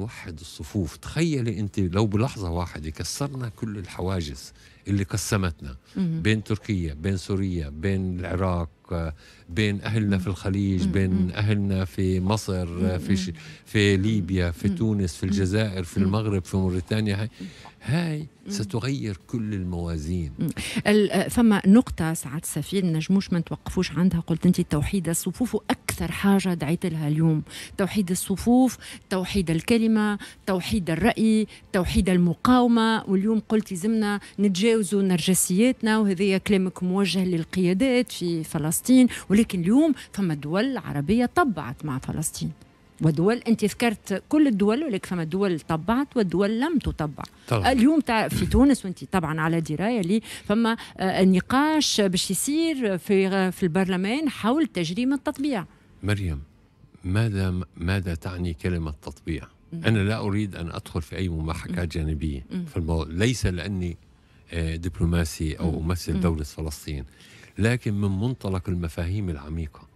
نوحد الصفوف تخيلي انت لو بلحظه واحده كسرنا كل الحواجز اللي قسمتنا بين تركيا بين سوريا بين العراق بين اهلنا في الخليج بين اهلنا في مصر في في ليبيا في تونس في الجزائر في المغرب في موريتانيا هاي هاي ستغير كل الموازين ثم نقطة سعد سفير نجموش ما نتوقفوش عندها قلت أنت التوحيد الصفوف أكثر أكثر حاجة دعيت لها اليوم توحيد الصفوف توحيد الكلمة توحيد الرأي توحيد المقاومة واليوم قلت يزمنا نتجاوزوا نرجسياتنا وهذا كلامك موجه للقيادات في فلسطين ولكن اليوم فما دول عربية طبعت مع فلسطين ودول انت ذكرت كل الدول ولكن فما دول طبعت ودول لم تطبع طبعا. اليوم في تونس وانت طبعا على درايه لي فما آه، نقاش باش يصير في آه، في البرلمان حول تجريم التطبيع مريم ماذا ماذا تعني كلمة تطبيع؟ أنا لا أريد أن أدخل في أي مماحكات جانبية في الموضوع ليس لأني آه، دبلوماسي أو أمثل دولة فلسطين لكن من منطلق المفاهيم العميقة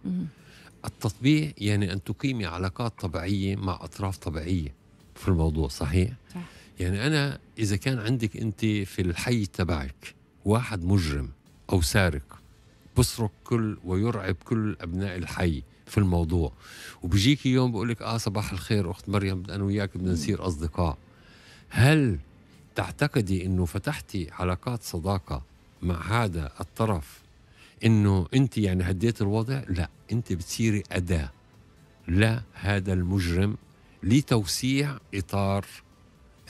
التطبيع يعني أن تقيمي علاقات طبيعية مع أطراف طبيعية في الموضوع صحيح؟ صح. يعني أنا إذا كان عندك أنت في الحي تبعك واحد مجرم أو سارق بسرق كل ويرعب كل ابناء الحي في الموضوع وبيجيك يوم بقول لك اه صباح الخير اخت مريم انا وياك بدنا نصير اصدقاء هل تعتقدي انه فتحتي علاقات صداقه مع هذا الطرف انه انت يعني هديت الوضع لا انت بتصيري اداه لهذا المجرم لتوسيع اطار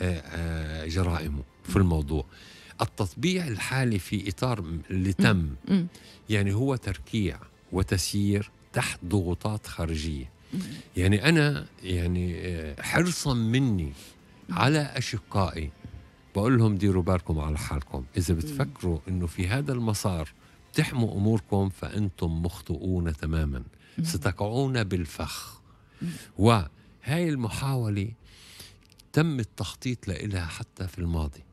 آه، آه، جرائمه في الموضوع التطبيع الحالي في إطار اللي تم يعني هو تركيع وتسيير تحت ضغوطات خارجية يعني أنا يعني آه، حرصا مني على أشقائي بقول لهم ديروا بالكم على حالكم إذا بتفكروا أنه في هذا المسار تحموا أموركم فأنتم مخطئون تماما ستقعون بالفخ وهاي المحاولة تم التخطيط لها حتى في الماضي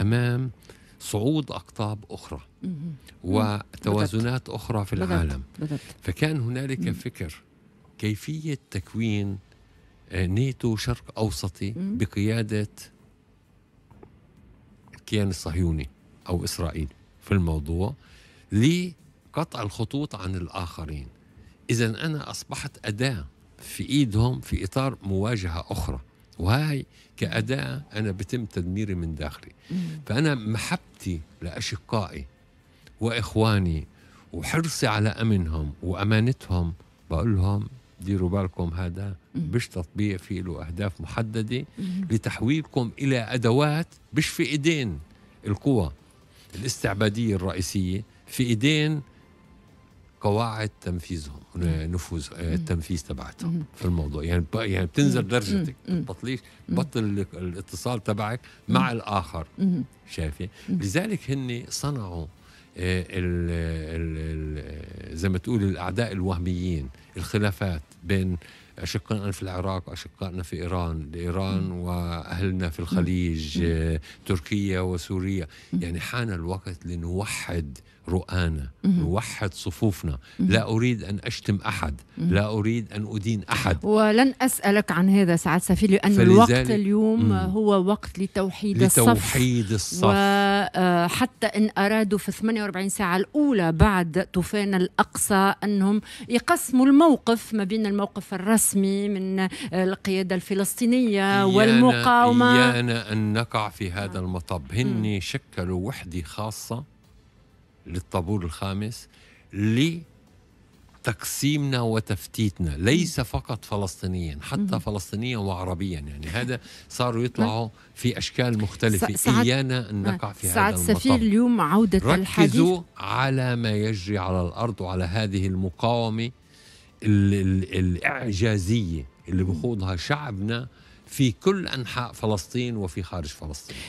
امام صعود اقطاب اخرى وتوازنات اخرى في العالم فكان هنالك فكر كيفيه تكوين آه، نيتو شرق اوسطي بقياده الكيان الصهيوني او اسرائيل في الموضوع لقطع الخطوط عن الاخرين اذا انا اصبحت اداه في ايدهم في اطار مواجهه اخرى وهاي كأداة أنا بتم تدميري من داخلي فأنا محبتي لأشقائي وإخواني وحرصي على أمنهم وأمانتهم بقول لهم ديروا بالكم هذا مش تطبيق فيه له أهداف محددة لتحويلكم إلى أدوات مش في إيدين القوى الاستعبادية الرئيسية في إيدين قواعد تنفيذهم نفوذ آه، التنفيذ تبعتهم في الموضوع يعني يعني بتنزل درجتك بتبطليش بطل الاتصال تبعك مع الاخر شايفه لذلك هن صنعوا آه، ال ال ال زي ما تقول الاعداء الوهميين الخلافات بين أشقائنا في العراق أشقائنا في إيران إيران وأهلنا في الخليج تركيا وسوريا يعني حان الوقت لنوحد رؤانا نوحد صفوفنا لا أريد أن أشتم أحد لا أريد أن أدين أحد ولن أسألك عن هذا سعد سفير لأن الوقت اليوم هو وقت لتوحيد, لتوحيد الصف, الصف. آه، حتى إن أرادوا في 48 ساعة الأولى بعد طوفان الأقصى أنهم يقسموا الموقف ما بين الموقف الرسمي من آه، القيادة الفلسطينية والمقاومة إيانا أن نقع في هذا نعم. المطب هن شكلوا وحدة خاصة للطابور الخامس لي تقسيمنا وتفتيتنا ليس فقط فلسطينيا حتى فلسطينيا وعربيا يعني هذا صاروا يطلعوا في اشكال مختلفه سعد ايانا ان نعم. نقع في سعد هذا المطاف سفير اليوم عوده ركزوا الحديث ركزوا على ما يجري على الارض وعلى هذه المقاومه ال ال الاعجازيه اللي بخوضها شعبنا في كل انحاء فلسطين وفي خارج فلسطين